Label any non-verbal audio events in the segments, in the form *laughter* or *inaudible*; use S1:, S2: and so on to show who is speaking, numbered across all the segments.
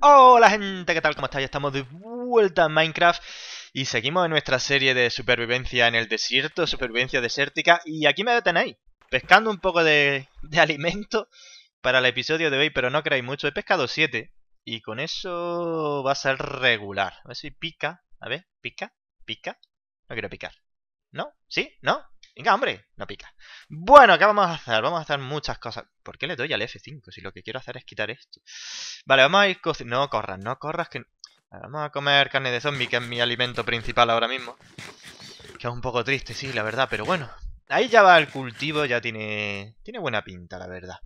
S1: Hola gente, ¿qué tal? ¿Cómo estáis? Estamos de vuelta en Minecraft y seguimos en nuestra serie de supervivencia en el desierto, supervivencia desértica y aquí me detenéis, pescando un poco de, de alimento para el episodio de hoy, pero no creáis mucho, he pescado 7 y con eso va a ser regular. A ver si pica, a ver, pica, pica, no quiero picar. ¿No? ¿Sí? ¿No? Venga, hombre, no pica. Bueno, ¿qué vamos a hacer? Vamos a hacer muchas cosas. ¿Por qué le doy al F5 si lo que quiero hacer es quitar esto? Vale, vamos a ir cocinando. No corras, no corras que... vamos a comer carne de zombie, que es mi alimento principal ahora mismo. Que es un poco triste, sí, la verdad, pero bueno. Ahí ya va el cultivo, ya tiene... Tiene buena pinta, la verdad.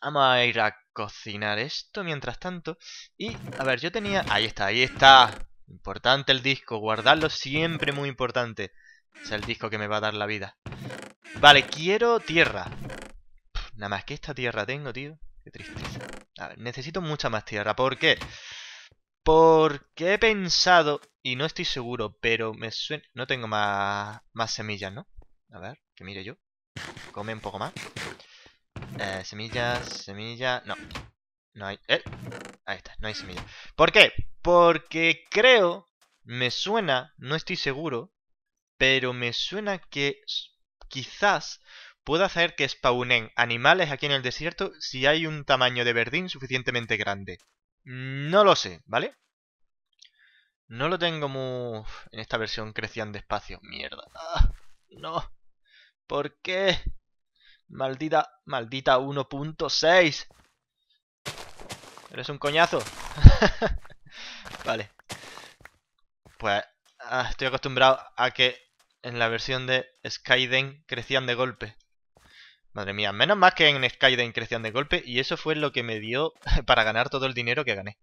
S1: Vamos a ir a cocinar esto mientras tanto. Y, a ver, yo tenía... Ahí está, ahí está. Importante el disco, guardarlo siempre muy importante es el disco que me va a dar la vida. Vale, quiero tierra. nada más que esta tierra tengo, tío. Qué tristeza. A ver, necesito mucha más tierra. ¿Por qué? Porque he pensado, y no estoy seguro, pero me suena... No tengo más, semillas, ¿no? A ver, que mire yo. Come un poco más. Eh, semillas, semillas... No. No hay... Eh, ahí está, no hay semillas. ¿Por qué? Porque creo, me suena, no estoy seguro, pero me suena que quizás pueda hacer que spawnen animales aquí en el desierto si hay un tamaño de verdín suficientemente grande. No lo sé, ¿vale? No lo tengo muy... En esta versión crecían despacio. Mierda. Ah, no. ¿Por qué? Maldita... Maldita 1.6. Eres un coñazo. *laughs* vale. Pues ah, estoy acostumbrado a que en la versión de Skyden crecían de golpe. Madre mía, menos más que en Skyden crecían de golpe y eso fue lo que me dio *laughs* para ganar todo el dinero que gané.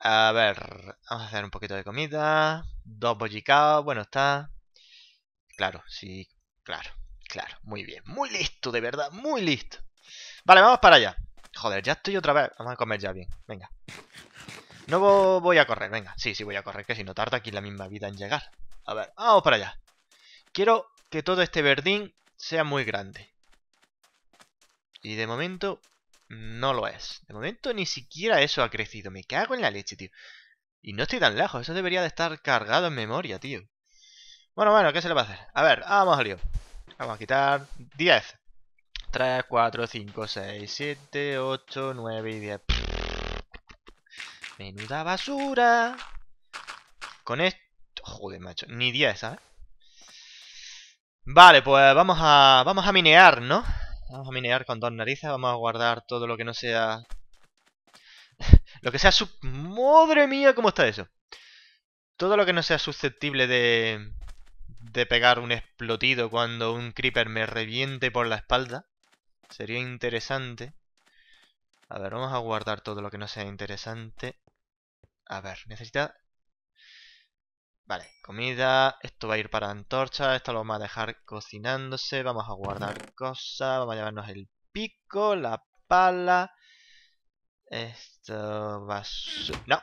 S1: A ver, vamos a hacer un poquito de comida. Dos bollicaos, bueno, está... Claro, sí, claro, claro. Muy bien, muy listo, de verdad, muy listo. Vale, vamos para allá. Joder, ya estoy otra vez. Vamos a comer ya bien, venga. No voy a correr, venga. Sí, sí voy a correr, que si no tarda aquí la misma vida en llegar. A ver, vamos para allá. Quiero que todo este verdín sea muy grande. Y de momento no lo es. De momento ni siquiera eso ha crecido. Me cago en la leche, tío. Y no estoy tan lejos. Eso debería de estar cargado en memoria, tío. Bueno, bueno, ¿qué se le va a hacer? A ver, vamos al lío. Vamos a quitar 10. 3, 4, 5, 6, 7, 8, 9 y 10. Menuda basura. Con esto... Joder, macho. Ni 10, ¿sabes? Vale, pues vamos a, vamos a minear, ¿no? Vamos a minear con dos narices, vamos a guardar todo lo que no sea... *laughs* lo que sea su... ¡Madre mía! ¿Cómo está eso? Todo lo que no sea susceptible de... De pegar un explotido cuando un creeper me reviente por la espalda. Sería interesante. A ver, vamos a guardar todo lo que no sea interesante. A ver, necesita Vale, comida, esto va a ir para antorcha, esto lo vamos a dejar cocinándose, vamos a guardar cosas, vamos a llevarnos el pico, la pala, esto basura, no,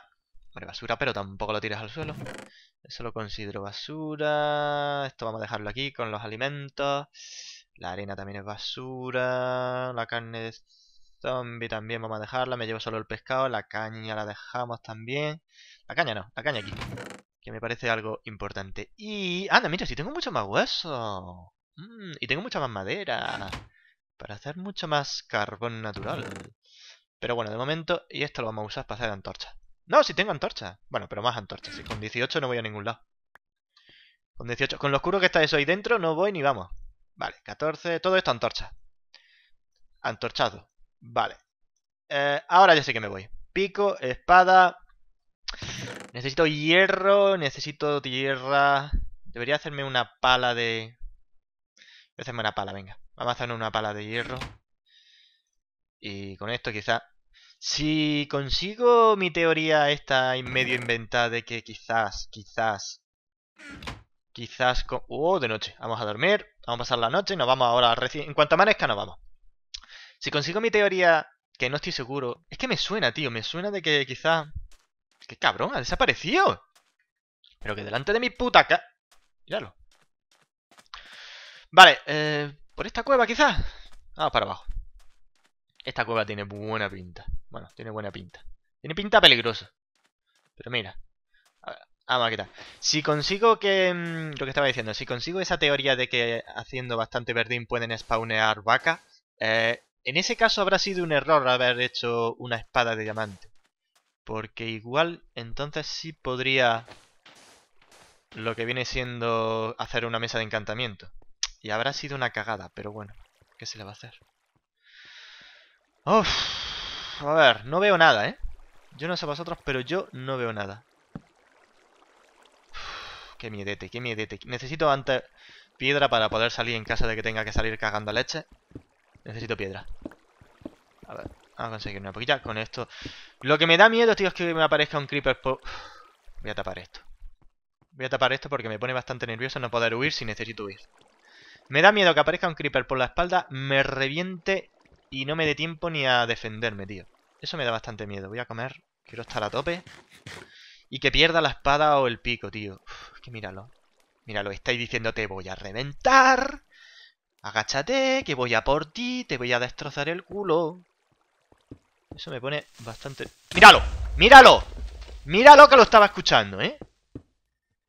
S1: vale, basura pero tampoco lo tiras al suelo, eso lo considero basura, esto vamos a dejarlo aquí con los alimentos, la arena también es basura, la carne de zombie también vamos a dejarla, me llevo solo el pescado, la caña la dejamos también, la caña no, la caña aquí que me parece algo importante. Y... ¡Anda, mira! Si tengo mucho más hueso. Mm, y tengo mucha más madera. Para hacer mucho más carbón natural. Pero bueno, de momento... Y esto lo vamos a usar para hacer antorcha. No, si tengo antorcha. Bueno, pero más antorchas. Si con 18 no voy a ningún lado. Con 18. Con lo oscuro que está eso ahí dentro, no voy ni vamos. Vale, 14. Todo esto antorcha. Antorchado. Vale. Eh, ahora ya sé que me voy. Pico, espada, Necesito hierro, necesito tierra. Debería hacerme una pala de... Voy a hacerme una pala, venga. Vamos a hacerme una pala de hierro. Y con esto quizá... Si consigo mi teoría esta medio inventada de que quizás, quizás... Quizás con... ¡Oh, de noche! Vamos a dormir, vamos a pasar la noche y nos vamos ahora recién... En cuanto amanezca nos vamos. Si consigo mi teoría, que no estoy seguro... Es que me suena, tío, me suena de que quizás... ¡Qué cabrón! ¡Ha desaparecido! Pero que delante de mi puta ca... Míralo. Vale, eh, por esta cueva quizás. Vamos para abajo. Esta cueva tiene buena pinta. Bueno, tiene buena pinta. Tiene pinta peligrosa. Pero mira. A ver, vamos a Si consigo que... Mm, lo que estaba diciendo. Si consigo esa teoría de que haciendo bastante verdín pueden spawnear vacas. Eh, en ese caso habrá sido un error haber hecho una espada de diamante. Porque igual entonces sí podría lo que viene siendo hacer una mesa de encantamiento. Y habrá sido una cagada, pero bueno, ¿qué se le va a hacer? Uf, a ver, no veo nada, ¿eh? Yo no sé vosotros, pero yo no veo nada. qué miedete, qué miedete. Necesito antes piedra para poder salir en caso de que tenga que salir cagando leche. Necesito piedra. A ver a ah, conseguir una poquita con esto. Lo que me da miedo, tío, es que me aparezca un creeper por... Voy a tapar esto. Voy a tapar esto porque me pone bastante nervioso no poder huir si necesito huir. Me da miedo que aparezca un creeper por la espalda, me reviente y no me dé tiempo ni a defenderme, tío. Eso me da bastante miedo. Voy a comer. Quiero estar a tope. Y que pierda la espada o el pico, tío. que míralo. Míralo, estáis diciendo te voy a reventar. Agáchate, que voy a por ti, te voy a destrozar el culo. Eso me pone bastante... ¡Míralo! ¡Míralo! ¡Míralo que lo estaba escuchando, eh!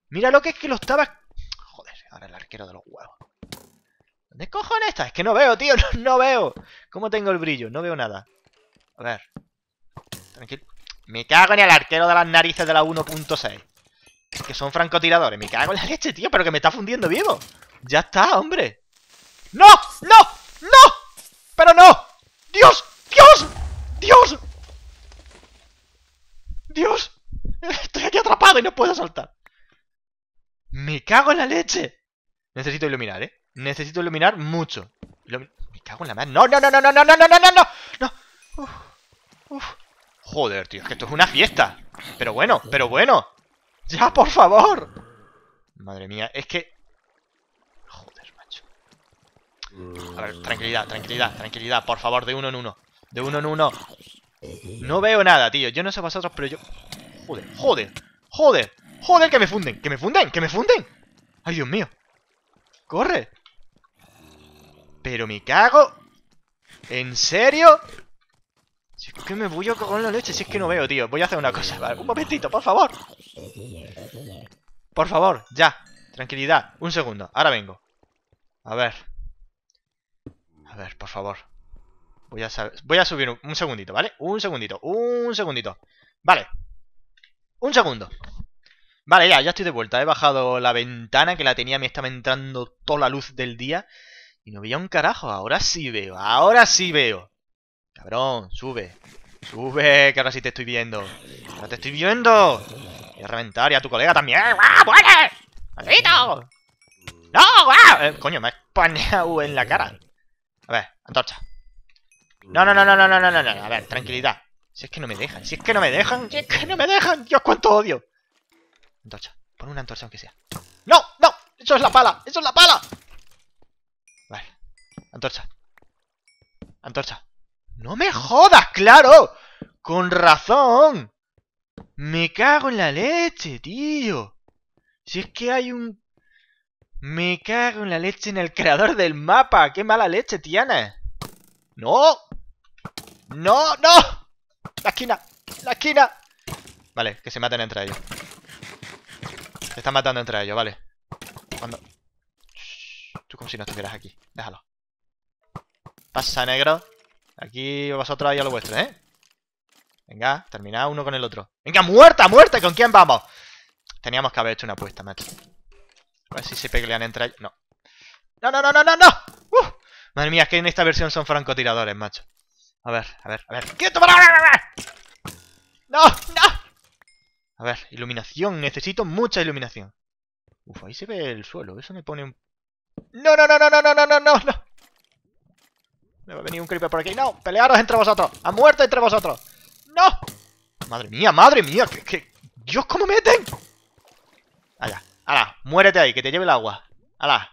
S1: ¡Míralo que es que lo estaba... Joder, ahora el arquero de los huevos. ¿Dónde cojones está? Es que no veo, tío. *laughs* No, veo. ¿Cómo tengo el brillo? No veo nada. A ver. Tranquilo. Me cago en el arquero de las narices de la 1.6. Que son francotiradores. Me cago en la leche, tío. Pero que me está fundiendo vivo. Ya está, hombre. ¡No! ¡No! ¡No! ¡Pero no! ¡Dios! ¡Dios! ¡Dios! ¡Dios! Estoy aquí atrapado y no puedo saltar. ¡Me cago en la leche! Necesito iluminar, ¿eh? Necesito iluminar mucho. Me cago en la madre ¡No, no, no, no, no, no, no, no, no, no! ¡No! Uf, uf. Joder, tío, es que esto es una fiesta. Pero bueno, pero bueno. ¡Ya, por favor! Madre mía, es que... Joder, macho. A ver, tranquilidad, tranquilidad, tranquilidad. Por favor, de uno en uno. De uno en uno. No veo nada, tío. Yo no sé vosotros, pero yo... Joder, joder, joder. Joder, que me funden, que me funden, que me funden. Ay, Dios mío. Corre. Pero me cago. ¿En serio? Si es que me bullo con la leche, si es que no veo, tío. Voy a hacer una cosa. Vale, un momentito, por favor. Por favor, ya. Tranquilidad. Un segundo. Ahora vengo. A ver. A ver, por favor. Voy a, subir un, segundito, ¿vale? Un segundito, un segundito. Vale. Un segundo. Vale, ya, ya estoy de vuelta. He bajado la ventana que la tenía, me estaba entrando toda la luz del día. Y no veía un carajo. Ahora sí veo, ahora sí veo. Cabrón, sube. Sube, que ahora sí te estoy viendo. Ahora te estoy viendo. Voy a reventar y a tu colega también. ¡Ah, muere!
S2: ¡Maldito!
S1: ¡No! Eh, coño, me ha en la cara. A ver, antorcha. No, no, no, no, no, no, no, no, no. A ver, tranquilidad. Si es que no me dejan, si es que no me dejan, si es que no me dejan. Dios, cuánto odio. Antorcha. Pon una antorcha aunque sea. ¡No! ¡No! ¡Eso es la pala! ¡Eso es la pala! Vale. Antorcha. Antorcha. ¡No me jodas, claro! ¡Con razón! Me cago en la leche, tío. Si es que hay un... Me cago en la leche en el creador del mapa. ¡Qué mala leche, Tiana! ¡No! ¡No! ¡No! ¡La esquina! ¡La esquina! Vale, que se maten entre ellos. Se están matando entre ellos, vale. Cuando... tú como si no estuvieras aquí. Déjalo. Pasa, negro. Aquí vosotros y a lo vuestro, ¿eh? Venga, termina uno con el otro. ¡Venga, muerta, muerta! ¿Con quién vamos? Teníamos que haber hecho una apuesta, macho. A ver si se pelean entre ellos. No. ¡No, no, no, no, no! no! no uh. Madre mía, es que en esta versión son francotiradores, macho. A ver, a ver, a ver. ¡Quieto! ¡No! ¡No! A ver, iluminación. Necesito mucha iluminación. Uf, ahí se ve el suelo. Eso me pone un... ¡No, no, no, no, no, no, no, no, no! Me va a venir un creeper por aquí. ¡No! ¡Pelearos entre vosotros! ¡A muerte entre vosotros! ¡No! ¡Madre mía, madre mía! ¿Qué, qué? ¡Dios, cómo meten! ¡Hala! ¡Hala! ¡Muérete ahí, que te lleve el agua! ¡Hala!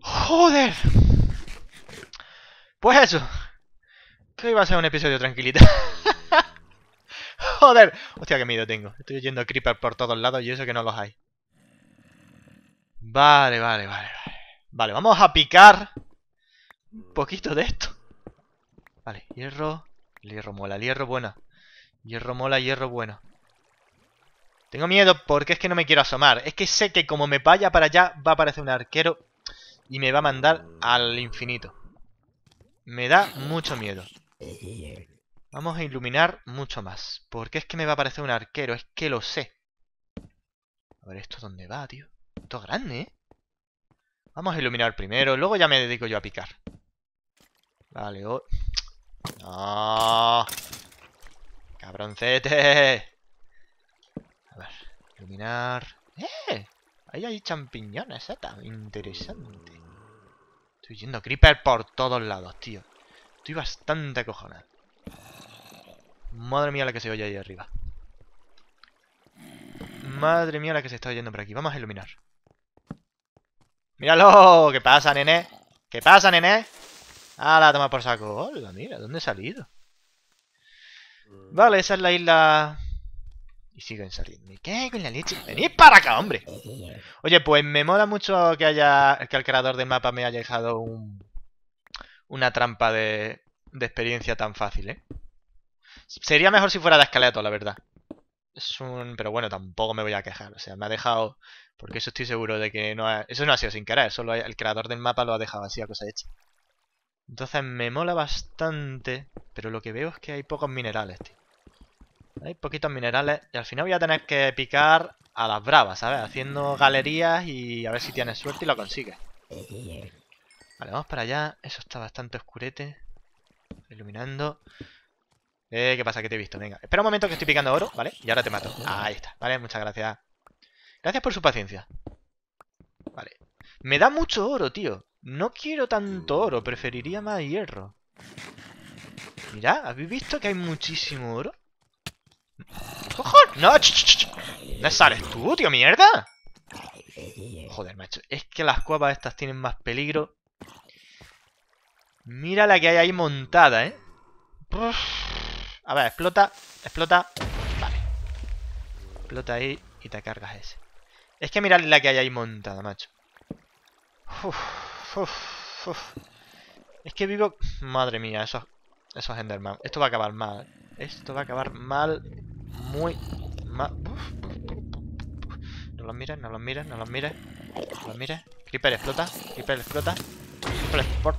S1: ¡Joder! Pues eso. Que iba a ser un episodio tranquilito. *laughs* Joder. Hostia, que miedo tengo. Estoy yendo creepers por todos lados y eso que no los hay. Vale, vale, vale, vale. Vale, vamos a picar un poquito de esto. Vale, hierro. hierro mola, hierro buena. Hierro mola, hierro bueno. Tengo miedo porque es que no me quiero asomar. Es que sé que como me vaya para allá va a aparecer un arquero y me va a mandar al infinito. Me da mucho miedo. Vamos a iluminar mucho más. Porque es que me va a parecer un arquero, es que lo sé. A ver, ¿esto dónde va, tío? Esto es grande, ¿eh? Vamos a iluminar primero, luego ya me dedico yo a picar. Vale, oh... ¡No! ¡Cabroncete! A ver, iluminar... ¡Eh! Ahí hay champiñones, ¿eh? Interesante. Estoy yendo creeper por todos lados, tío. Estoy bastante acojonado. Madre mía la que se oye ahí arriba. Madre mía la que se está oyendo por aquí. Vamos a iluminar. ¡Míralo! ¿Qué pasa, nene? ¿Qué pasa, nene? la toma por saco! ¡Hola, mira! ¿Dónde he salido? Vale, esa es la isla y siguen saliendo. qué con la leche? ¡Venid para acá, hombre! Oye, pues me mola mucho que haya que el creador del mapa me haya dejado un, una trampa de, de experiencia tan fácil, ¿eh? Sería mejor si fuera de escaleto, la verdad. Es un... Pero bueno, tampoco me voy a quejar. O sea, me ha dejado... Porque eso estoy seguro de que no ha... Eso no ha sido sin querer. Solo el creador del mapa lo ha dejado así a cosa hecha. Entonces me mola bastante. Pero lo que veo es que hay pocos minerales, tío. Hay poquitos minerales. Y al final voy a tener que picar a las bravas, ¿sabes? Haciendo galerías y a ver si tienes suerte y lo consigues. Vale, vamos para allá. Eso está bastante oscurete. Iluminando. Eh, ¿qué pasa? Que te he visto. Venga, espera un momento que estoy picando oro, ¿vale? Y ahora te mato. Ahí está. Vale, muchas gracias. Gracias por su paciencia. Vale. Me da mucho oro, tío. No quiero tanto oro. Preferiría más hierro. Mira, ¿habéis visto que hay muchísimo oro? ¡Cojón! ¡No! ¿Dónde sales tú, tío? ¡Mierda! Joder, macho. Es que las cuevas estas tienen más peligro. Mira la que hay ahí montada, ¿eh? A ver, explota. Explota. Vale. Explota ahí y te cargas ese. Es que mira la que hay ahí montada, macho. Es que vivo... Madre mía, esos, esos Enderman. Esto va a acabar mal. Esto va a acabar mal muy No los mires, no los mires, no los mires. No los mires. Creeper explota, Creeper explota. explota.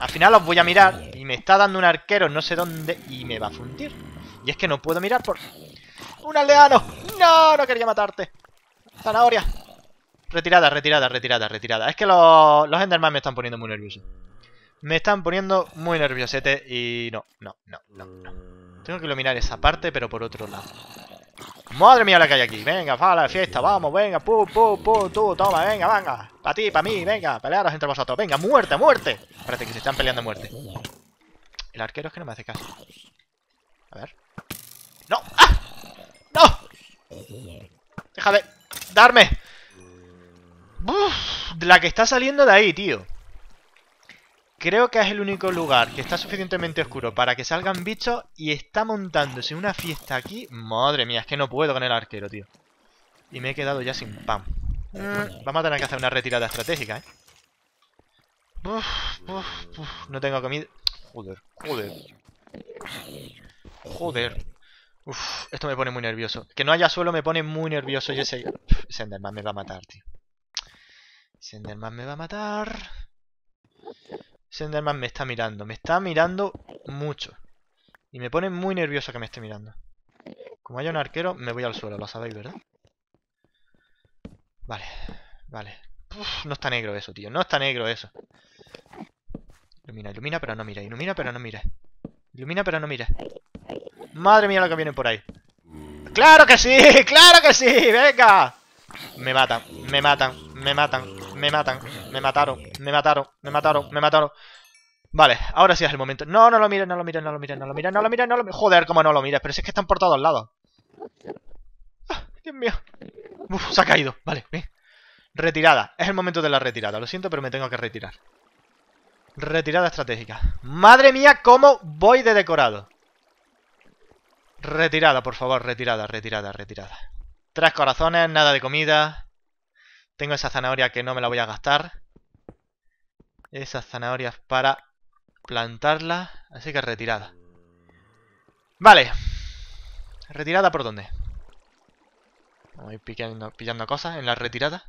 S1: Al final los voy a mirar y me está dando un arquero no sé dónde y me va a fundir. Y es que no puedo mirar por... ¡Un aldeano! ¡No! No quería matarte. ¡Zanahoria! Retirada, retirada, retirada, retirada. Es que los, los Enderman me están poniendo muy nervioso. Me están poniendo muy nerviosete y no, no, no, no. Tengo que iluminar esa parte, pero por otro lado. ¡Madre mía la que hay aquí! Venga, la fiesta, vamos, venga, pum, pum, pum, tú, toma, venga, venga. Para ti, para mí, venga, pelearos entre vosotros. Venga, muerte, muerte. Espérate, que se están peleando muerte. El arquero es que no me hace caso. A ver. ¡No! ¡Ah! ¡No! déjame, de darme! la que está saliendo de ahí, tío. Creo que es el único lugar que está suficientemente oscuro para que salgan bichos y está montándose una fiesta aquí. Madre mía, es que no puedo con el arquero, tío. Y me he quedado ya sin pam. Mm. vamos a tener que hacer una retirada estratégica, ¿eh? no tengo comida. Joder, joder. Joder. esto me pone muy nervioso. Que no haya suelo me pone muy nervioso y ese... Senderman me va a matar, tío. Senderman me va a matar. Senderman me está mirando. Me está mirando mucho. Y me pone muy nervioso que me esté mirando. Como haya un arquero, me voy al suelo, lo sabéis, ¿verdad? Vale, vale. no está negro eso, tío. No está negro eso. Ilumina, ilumina, pero no mira. Ilumina, pero no mira. Ilumina, pero no mira. Madre mía lo que viene por ahí. ¡Claro que sí! *laughs* ¡Claro que sí! ¡Venga! Me matan, me matan, me matan me matan, me mataron, me mataron, me mataron, me mataron. Vale, ahora sí es el momento. No, no lo mires, no lo mires, no lo mires, no lo mires, no lo mires, no lo Joder, cómo no lo mires, pero si es que están por todos lados. Ah, Dios mío. Uf, se ha caído. Vale, Retirada. Es el momento de la retirada. Lo siento, pero me tengo que retirar. Retirada estratégica. Madre mía, cómo voy de decorado. Retirada, por favor, retirada, retirada, retirada. Tres corazones, nada de comida. Tengo esa zanahoria que no me la voy a gastar. Esas zanahorias para plantarlas. Así que retirada. Vale. ¿Retirada por dónde? Vamos a ir pillando, cosas en la retirada.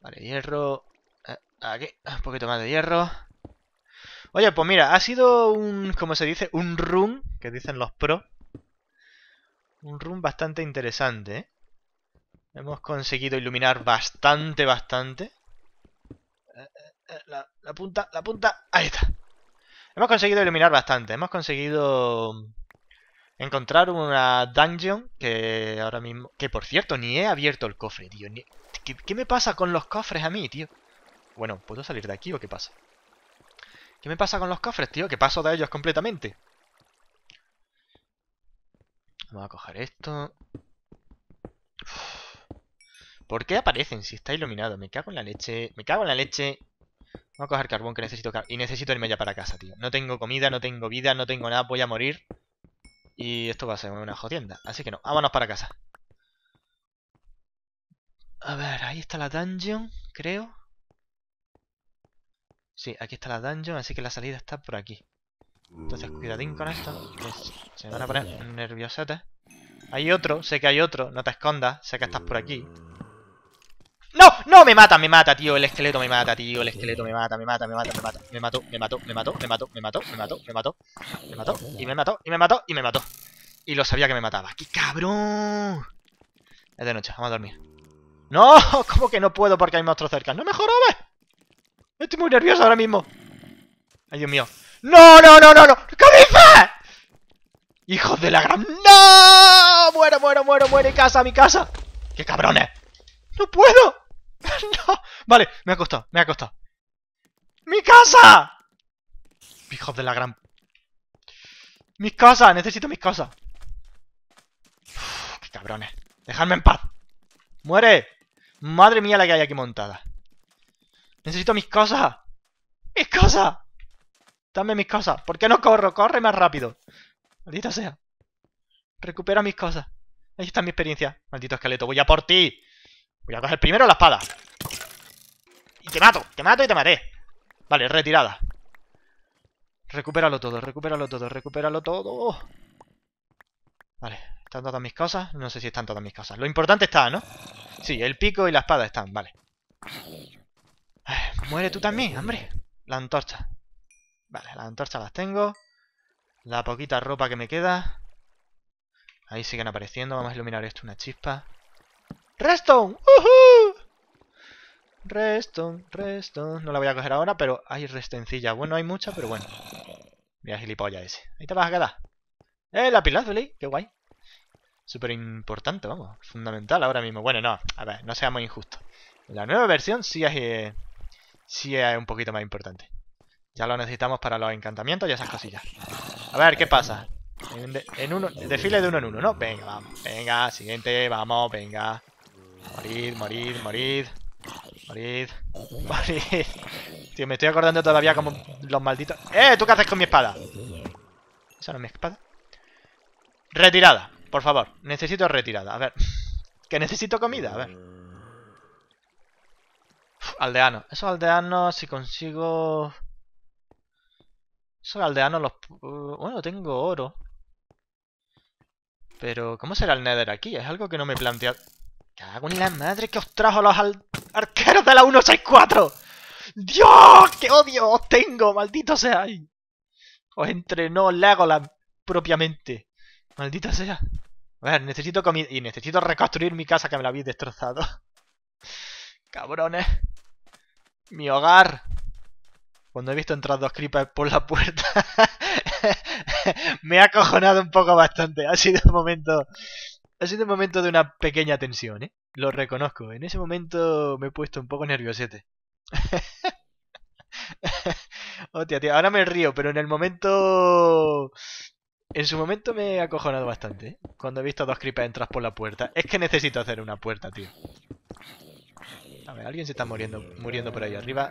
S1: Vale, hierro. Eh, aquí, un poquito más de hierro. Oye, pues mira, ha sido un, como se dice, un run, que dicen los pros. Un run bastante interesante, ¿eh? Hemos conseguido iluminar bastante, bastante. Eh, eh, eh, la, punta, la punta, ahí está. Hemos conseguido iluminar bastante. Hemos conseguido encontrar una dungeon que ahora mismo... Que por cierto, ni he abierto el cofre, tío. ¿Qué, ¿Qué, me pasa con los cofres a mí, tío? Bueno, ¿puedo salir de aquí o qué pasa? ¿Qué me pasa con los cofres, tío? Que paso de ellos completamente. Vamos a coger esto. ¿Por qué aparecen si está iluminado? Me cago en la leche. Me cago en la leche. Vamos a coger carbón que necesito... Y necesito irme ya para casa, tío. No tengo comida, no tengo vida, no tengo nada. Voy a morir. Y esto va a ser una jodienda. Así que no, vámonos para casa. A ver, ahí está la dungeon, creo. Sí, aquí está la dungeon, así que la salida está por aquí. Entonces, cuidadín con esto. se van a poner nerviosetas. Hay otro, sé que hay otro. No te escondas, sé que estás por aquí. ¡No! ¡No! Me mata, me mata, tío. El esqueleto me mata, tío. El esqueleto me mata, me mata, me mata, me mata. Me mato, me mato, me mato, me mato, me mato, me mato, me mato, Me mató, y me mató, y me mató, y me mató. Y lo sabía que me mataba. ¡Qué cabrón! Es de noche, vamos a dormir. ¡No! *laughs* ¿Cómo que no puedo porque hay monstruos cerca? ¡No me jorobes! Estoy muy nervioso ahora mismo. ¡Ay, Dios mío! ¡No, no, no, no, no! ¿Qué dices? ¡Hijos de la gran... ¡No! ¡Muero, muero, muero, muero! ¡Mi casa, mi casa! ¡Qué cabrones! ¡No puedo! *laughs* ¡No! Vale, me ha costado, me ha costado. ¡Mi casa! Hijos de la gran... ¡Mis cosas! ¡Necesito mis cosas! ¡Qué cabrones! ¡Dejadme en paz! ¡Muere! ¡Madre mía la que hay aquí montada! ¡Necesito mis cosas! ¡Mis cosas! ¡Dame mis cosas! ¿Por qué no corro? ¡Corre más rápido! ¡Maldita sea! Recupera mis cosas. Ahí está mi experiencia. Maldito esqueleto, voy a por ti. Voy a coger primero la espada. Y te mato, te mato y te maté. Vale, retirada. Recupéralo todo, recupéralo todo, recupéralo todo. Vale, están todas mis cosas. No sé si están todas mis cosas. Lo importante está, ¿no? Sí, el pico y la espada están, vale. Eh, muere tú también, hombre. La antorcha. Vale, las antorchas las tengo. La poquita ropa que me queda. Ahí siguen apareciendo. Vamos a iluminar esto una chispa. ¡Reston! ¡Uhú! Reston, Reston. No la voy a coger ahora, pero hay restencilla. Bueno, hay mucha, pero bueno. Mira, gilipollas ese. Ahí te vas a quedar. ¡Eh, la pilazuli! ¡Qué guay! Súper importante, vamos. Fundamental ahora mismo. Bueno, no. A ver, no seamos injustos. La nueva versión sí es, eh, sí es un poquito más importante. Ya lo necesitamos para los encantamientos y esas cosillas. A ver, ¿qué pasa? En, uno, desfile de uno en uno, ¿no? Venga, vamos. Venga, siguiente, vamos, venga. Morid, morid, morid. Morid. Morid. Tío, me estoy acordando todavía como los malditos... ¡Eh! ¿Tú qué haces con mi espada? ¿Esa no es mi espada? Retirada, por favor. Necesito retirada. A ver. Que necesito comida, a ver. aldeano. Esos aldeanos, si consigo... Esos aldeanos los... Uh, bueno, tengo oro. Pero, ¿cómo será el Nether aquí? Es algo que no me he planteado cago en la madre que os trajo los arqueros de la 164. ¡Dios! ¡Qué odio os tengo! ¡Maldito sea! Os entrenó Legolas propiamente. ¡Maldita sea! A ver, necesito comida... Y necesito reconstruir mi casa que me la habéis destrozado. *laughs* Cabrones. Mi hogar. Cuando he visto entrar dos creepers por la puerta... *laughs* me ha acojonado un poco bastante. Ha sido un momento ha sido un momento de una pequeña tensión, ¿eh? Lo reconozco. En ese momento me he puesto un poco nerviosete. *laughs* Hostia, tío, ahora me río, pero en el momento... En su momento me he acojonado bastante, ¿eh? Cuando he visto a dos creepers entrar por la puerta. Es que necesito hacer una puerta, tío. A ver, alguien se está muriendo, muriendo por ahí arriba.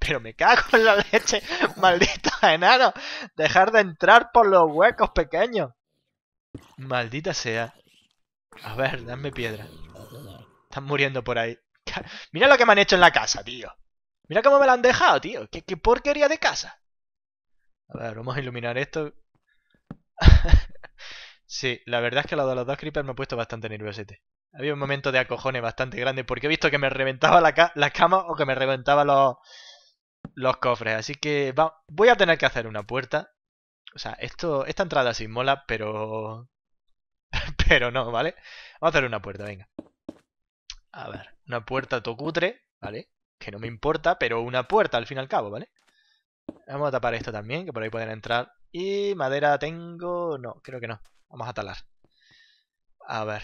S1: Pero me cago en la leche, *laughs* maldito enano. Dejar de entrar por los huecos pequeños. Maldita sea. A ver, dame piedra. Están muriendo por ahí. *laughs* Mira lo que me han hecho en la casa, tío. Mira cómo me la han dejado, tío. ¿Qué, porquería de casa? A ver, vamos a iluminar esto. *laughs* sí, la verdad es que lo de los dos creepers me ha puesto bastante nerviosete. Había un momento de acojones bastante grande porque he visto que me reventaba la, la cama o que me reventaba los, los cofres. Así que voy a tener que hacer una puerta o sea, esto, esta entrada sí mola, pero... *laughs* pero no, ¿vale? Vamos a hacer una puerta, venga. A ver, una puerta tocutre, ¿vale? Que no me importa, pero una puerta al fin y al cabo, ¿vale? Vamos a tapar esto también, que por ahí pueden entrar. Y madera tengo... No, creo que no. Vamos a talar. A ver.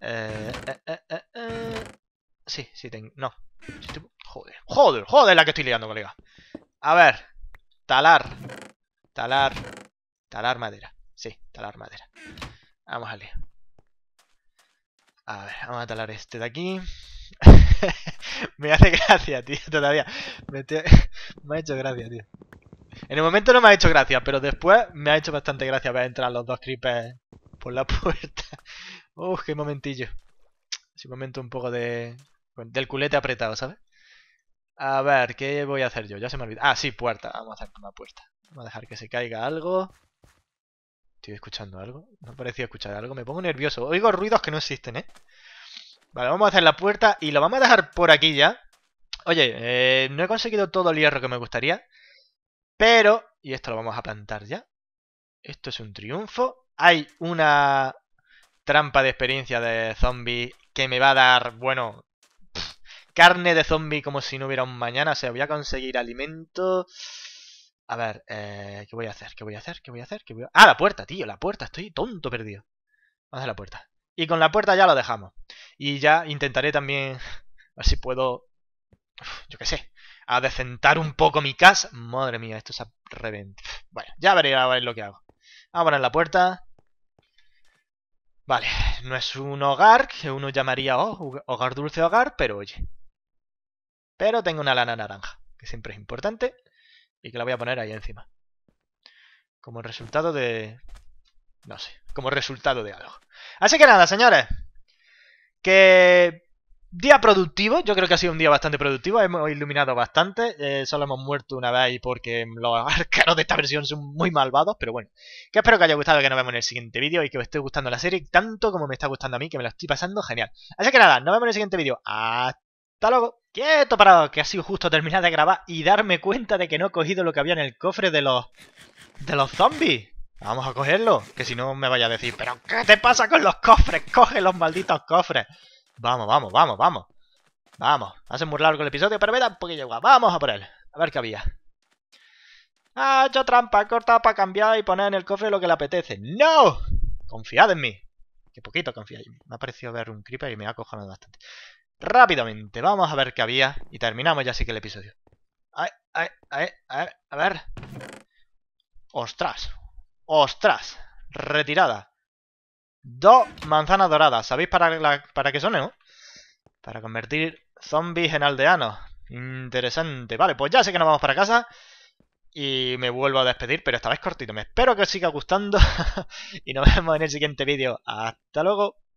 S1: Eh, eh, eh, eh, eh. sí, sí tengo... No. Joder, joder, joder la que estoy liando, colega. A ver. Talar. Talar. Talar madera. Sí, talar madera. Vamos a leer. A ver, vamos a talar este de aquí. *laughs* me hace gracia, tío, todavía. *laughs* Me, ha hecho gracia, tío. En el momento no me ha hecho gracia, pero después me ha hecho bastante gracia ver entrar los dos creepers por la *laughs* puerta. Uf, qué momentillo. un momento un poco de... Del culete apretado, ¿sabes? A ver, ¿qué voy a hacer yo? Ya se me olvidado Ah, sí, puerta. Vamos a hacer una puerta. Vamos a dejar que se caiga algo. ¿Estoy escuchando algo? No parecía escuchar algo. Me pongo nervioso. Oigo ruidos que no existen, ¿eh? Vale, vamos a hacer la puerta y lo vamos a dejar por aquí ya. Oye, eh, no he conseguido todo el hierro que me gustaría. Pero... Y esto lo vamos a plantar ya. Esto es un triunfo. Hay una trampa de experiencia de zombie que me va a dar, bueno, carne de zombie como si no hubiera un mañana. O sea, voy a conseguir alimento. A ver, eh, ¿qué voy a hacer? ¿Qué voy a hacer? ¿Qué voy a hacer? ¿Qué voy a... Ah, la puerta, tío, la puerta. Estoy tonto perdido. Vamos a la puerta. Y con la puerta ya lo dejamos. Y ya intentaré también... *laughs* A ver si puedo... yo qué sé. Adecentar un poco mi casa. Madre mía, esto se ha reventado. Bueno, ya veré a ver lo que hago. Vamos a la puerta. Vale, no es un hogar, que uno llamaría oh, hogar dulce hogar, pero oye. Pero tengo una lana naranja, que siempre es importante y que la voy a poner ahí encima. Como resultado de... No sé, como resultado de algo. Así que nada, señores. Que... Día productivo, yo creo que ha sido un día bastante productivo, hemos iluminado bastante, eh, solo hemos muerto una vez porque los *laughs* arcanos de esta versión son muy malvados, pero bueno, que espero que haya gustado, que nos vemos en el siguiente vídeo y que os esté gustando la serie tanto como me está gustando a mí, que me lo estoy pasando genial. Así que nada, nos vemos en el siguiente vídeo, hasta ¡Hasta luego! ¡Quieto parado! Que ha sido justo terminar de grabar y darme cuenta de que no he cogido lo que había en el cofre de los... de los zombies. Vamos a cogerlo, que si no me vaya a decir, ¿pero qué te pasa con los cofres? ¡Coge los malditos cofres! Vamos, vamos, vamos, vamos. Vamos, hace muy largo el episodio, pero me da un poquillo igual. Vamos a por él, a ver qué había. Ha hecho trampa, corta para cambiar y poner en el cofre lo que le apetece. ¡No! Confiad en mí. ¡Qué poquito confiad en mí. Me ha parecido ver un creeper y me ha cojonado bastante rápidamente. Vamos a ver qué había y terminamos ya así que el episodio. A ver, a ver, a ver, ¡Ostras! ¡Ostras! Retirada. Dos manzanas doradas. ¿Sabéis para, para qué son, no? Para convertir zombies en aldeanos. Interesante. Vale, pues ya sé que nos vamos para casa. Y me vuelvo a despedir, pero esta vez cortito. Me espero que os siga gustando. *laughs* y nos vemos en el siguiente vídeo. Hasta luego.